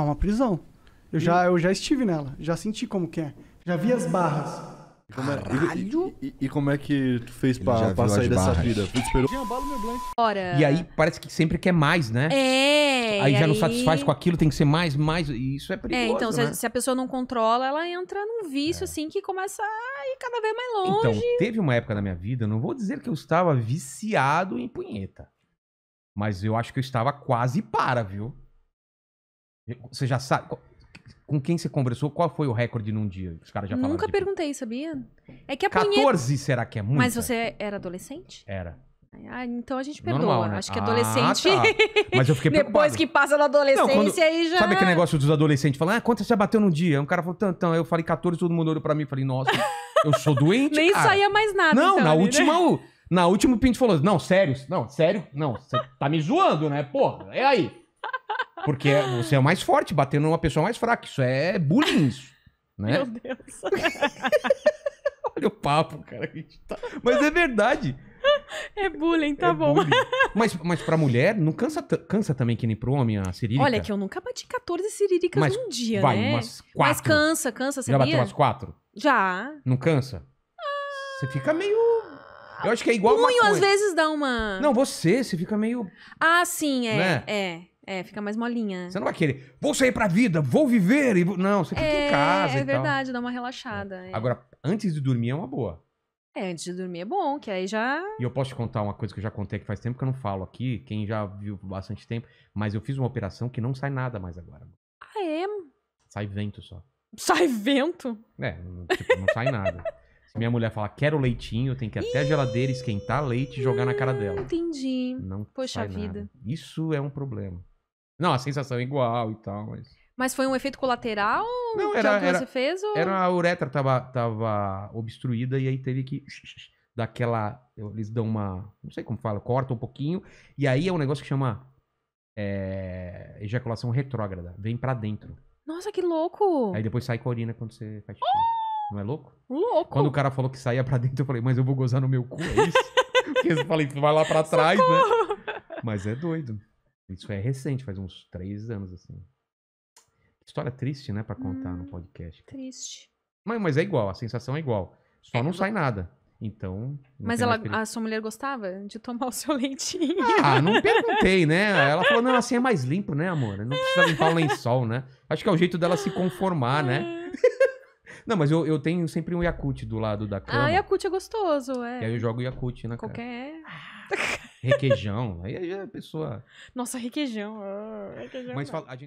é uma prisão. Eu, e... já, eu já estive nela, já senti como que é. Já vi as barras. É- Caralho! E, e, e, como é que tu fez pra, pra sair dessa vida? Tu esperou? Bora. E aí parece que sempre quer mais, né? É! Aí já aí... não satisfaz com aquilo, tem que ser mais, mais. E isso é, é perigoso. É, então, né? se, se, a pessoa não controla, ela entra num vício, é. assim, que começa a ir cada vez mais longe. Então, teve uma época na minha vida, não vou dizer que eu estava viciado em punheta. Mas eu acho que eu estava quase para, viu? Você já sabe. Com quem você conversou, qual foi o recorde num dia? Os caras já Nunca de... perguntei, sabia? É que a 14 punheta... será que é muito? Mas você era adolescente? Era. Ah, então a gente perdoa. Normal, né? Acho que adolescente. Ah, tá. Mas eu fiquei preocupado. Depois que passa na adolescência, não, quando... aí já. Sabe aquele é. negócio dos adolescentes falando, ah, quanto você bateu num dia? Um cara falou, tantão. Aí eu falei 14, todo mundo olhou pra mim e falei, nossa, eu sou doente. Nem cara. saía mais nada. Não, então, na né? última. Na última, o Pinto falou: Não, sério, não, sério, não, você tá me zoando, né? Porra, é aí. Porque você é o mais forte, batendo numa pessoa é mais fraca. Isso é bullying, isso. Né? Meu Deus. Olha o papo, cara. Tá... Mas é verdade. É bullying, tá é bom. Bullying. Mas, mas pra mulher, não cansa, cansa também que nem pro homem a cirílica? Olha, que eu nunca bati 14 Cirílicas mas, num dia, vai, né? Umas quatro. Mas cansa, cansa, sabia? Já bateu umas quatro? Já. Não cansa? Ah, você fica meio... Eu acho que é igual punho, às vezes dá uma... Não, você, você fica meio... Ah, sim, é, né? é. É, fica mais molinha. Você não vai querer, vou sair pra vida, vou viver. E... Não, você fica é, em casa. É verdade, dá uma relaxada. É. é. Agora, antes de dormir é uma boa. É, antes de dormir é bom, que aí já. E eu posso te contar uma coisa que eu já contei que faz tempo que eu não falo aqui, quem já viu por bastante tempo, mas eu fiz uma operação que não sai nada mais agora. Ah, é? Sai vento só. Sai vento? É, tipo, não sai nada. Se minha mulher falar, quero leitinho, eu tenho que ir até a geladeira esquentar leite e jogar na cara dela. Hum, entendi. Não Poxa vida. Nada. Isso é um problema. Não, a sensação é igual e tal, mas. Mas foi um efeito colateral não, era, é que era, você fez? Ou... Era a uretra tava, tava obstruída e aí teve que daquela. Eles dão uma. Não sei como fala, corta um pouquinho. E aí é um negócio que chama é, ejaculação retrógrada. Vem para dentro. Nossa, que louco! Aí depois sai com a urina quando você faz xixi. Oh! Não é louco? Louco! Quando o cara falou que saía pra dentro, eu falei, mas eu vou gozar no meu cu, é isso? Porque eu falei, vai lá pra trás, Socorro! né? Mas é doido. Isso é recente, faz uns três anos, assim. História triste, né, para contar hum, no podcast. Triste. Mas, mas é igual, a sensação é igual. Só é, não sai nada. Então. Mas ela, a sua mulher gostava de tomar o seu leitinho? Ah, não perguntei, né? Ela falou: não, assim é mais limpo, né, amor? Não precisa limpar o lençol, né? Acho que é o jeito dela se conformar, né? É. não, mas eu, eu tenho sempre um Yakut do lado da ah, cama. Ah, Yakut é gostoso, é. E aí eu jogo Yakut, né? Qualquer. Cara? Ah. requeijão. aí a é pessoa. Nossa, requeijão. Oh, requeijão Mas fala, a gente